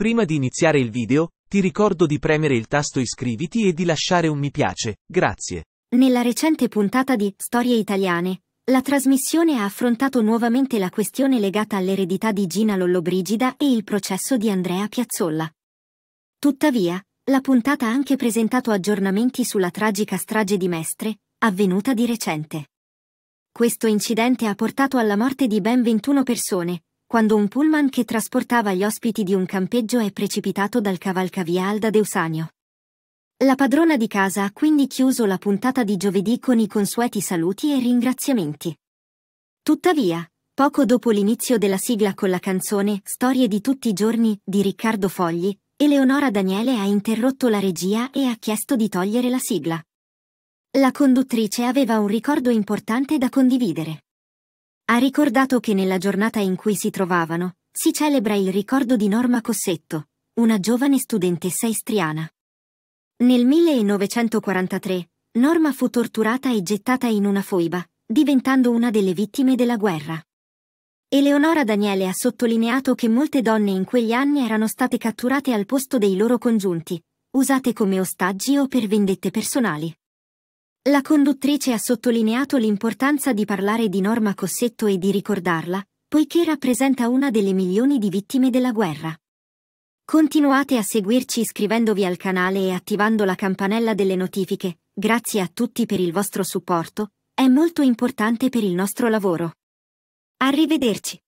Prima di iniziare il video, ti ricordo di premere il tasto iscriviti e di lasciare un mi piace, grazie. Nella recente puntata di Storie italiane, la trasmissione ha affrontato nuovamente la questione legata all'eredità di Gina Lollobrigida e il processo di Andrea Piazzolla. Tuttavia, la puntata ha anche presentato aggiornamenti sulla tragica strage di Mestre, avvenuta di recente. Questo incidente ha portato alla morte di ben 21 persone, quando un pullman che trasportava gli ospiti di un campeggio è precipitato dal cavalcavia al da Deusanio. La padrona di casa ha quindi chiuso la puntata di giovedì con i consueti saluti e ringraziamenti. Tuttavia, poco dopo l'inizio della sigla con la canzone Storie di tutti i giorni di Riccardo Fogli, Eleonora Daniele ha interrotto la regia e ha chiesto di togliere la sigla. La conduttrice aveva un ricordo importante da condividere. Ha ricordato che nella giornata in cui si trovavano, si celebra il ricordo di Norma Cossetto, una giovane studentessa istriana. Nel 1943, Norma fu torturata e gettata in una foiba, diventando una delle vittime della guerra. Eleonora Daniele ha sottolineato che molte donne in quegli anni erano state catturate al posto dei loro congiunti, usate come ostaggi o per vendette personali. La conduttrice ha sottolineato l'importanza di parlare di Norma Cossetto e di ricordarla, poiché rappresenta una delle milioni di vittime della guerra. Continuate a seguirci iscrivendovi al canale e attivando la campanella delle notifiche, grazie a tutti per il vostro supporto, è molto importante per il nostro lavoro. Arrivederci.